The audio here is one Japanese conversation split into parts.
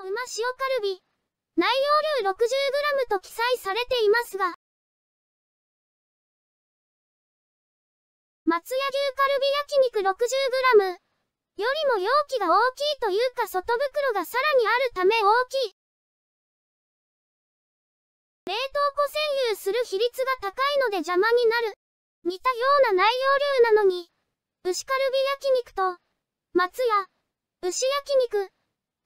の馬塩カルビ。内容量 60g と記載されていますが、松屋牛カルビ焼肉 60g よりも容器が大きいというか外袋がさらにあるため大きい。冷凍庫占有する比率が高いので邪魔になる。似たような内容量なのに、牛カルビ焼肉と、松屋、牛焼肉、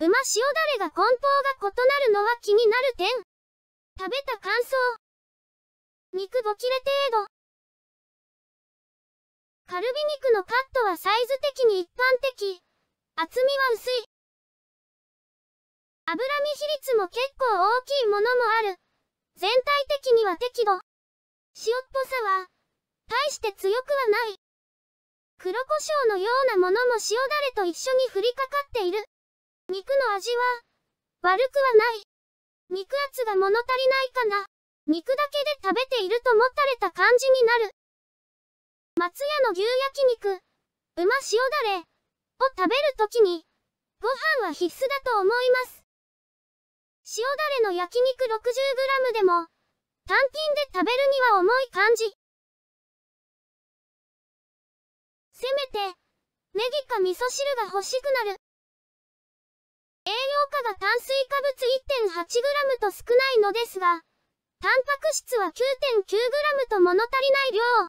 馬塩だれが梱包が異なるのは気になる点。食べた感想。肉ぼ切れ程度。カルビ肉のカットはサイズ的に一般的。厚みは薄い。脂身比率も結構大きいものもある。全体的には適度。塩っぽさは、大して強くはない。黒胡椒のようなものも塩だれと一緒に振りかかっている。肉の味は、悪くはない。肉厚が物足りないかな。肉だけで食べているともたれた感じになる。松屋の牛焼肉、うま塩だれ、を食べるときに、ご飯は必須だと思います。塩だれの焼肉 60g でも、単品で食べるには重い感じ。せめて、ネギか味噌汁が欲しくなる。は炭水化物 1.8g と少ないのですが、タンパク質は 9.9g と物足りない量。